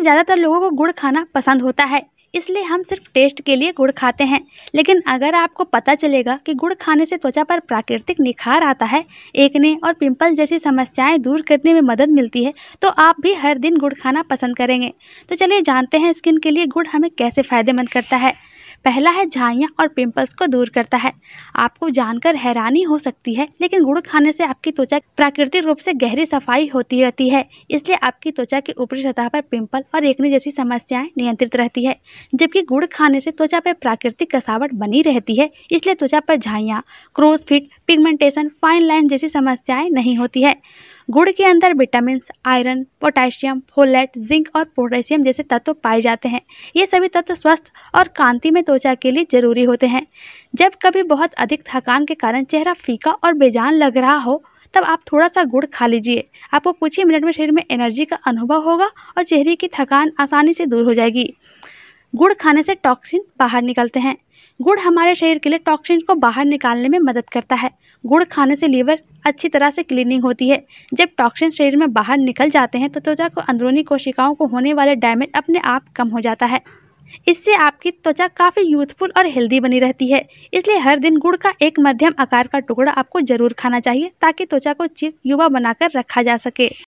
से ज़्यादातर लोगों को गुड़ खाना पसंद होता है इसलिए हम सिर्फ टेस्ट के लिए गुड़ खाते हैं लेकिन अगर आपको पता चलेगा कि गुड़ खाने से त्वचा पर प्राकृतिक निखार आता है एकने और पिंपल जैसी समस्याएं दूर करने में मदद मिलती है तो आप भी हर दिन गुड़ खाना पसंद करेंगे तो चलिए जानते हैं स्किन के लिए गुड़ हमें कैसे फ़ायदेमंद करता है पहला है झाइयाँ और पिंपल्स को दूर करता है आपको जानकर हैरानी हो सकती है लेकिन गुड़ खाने से आपकी त्वचा प्राकृतिक रूप से गहरी सफाई होती रहती है इसलिए आपकी त्वचा की ऊपरी सतह पर पिंपल और एकने जैसी समस्याएं नियंत्रित रहती है जबकि गुड़ खाने से त्वचा पर प्राकृतिक कसावट बनी रहती है इसलिए त्वचा पर झाइयाँ क्रोसफिट पिगमेंटेशन फाइन लाइन जैसी समस्याएं नहीं होती है गुड़ के अंदर vitamin iron potassium folate zinc और पोटेशियम जैसे तत्व पाए जाते हैं ये सभी तत्व स्वस्थ और कांति में त्वचा के लिए जरूरी होते हैं जब कभी बहुत अधिक थकान के कारण चेहरा फीका और बेजान लग रहा हो तब आप थोड़ा सा गुड़ खा लीजिए आपको कुछ ही मिनट में शरीर में एनर्जी का अनुभव होगा और चेहरे की थकान आसानी से दूर हो जाएगी गुड़ खाने से टॉक्सिन बाहर निकलते हैं गुड़ हमारे शरीर के लिए टॉक्सिन को बाहर निकालने में मदद करता है गुड़ खाने से लीवर अच्छी तरह से क्लीनिंग होती है जब टॉक्सिन शरीर में बाहर निकल जाते हैं तो त्वचा को अंदरूनी कोशिकाओं को होने वाले डैमेज अपने आप कम हो जाता है इससे आपकी त्वचा काफ़ी यूथफुल और हेल्दी बनी रहती है इसलिए हर दिन गुड़ का एक मध्यम आकार का टुकड़ा आपको जरूर खाना चाहिए ताकि त्वचा को चिर युवा बनाकर रखा जा सके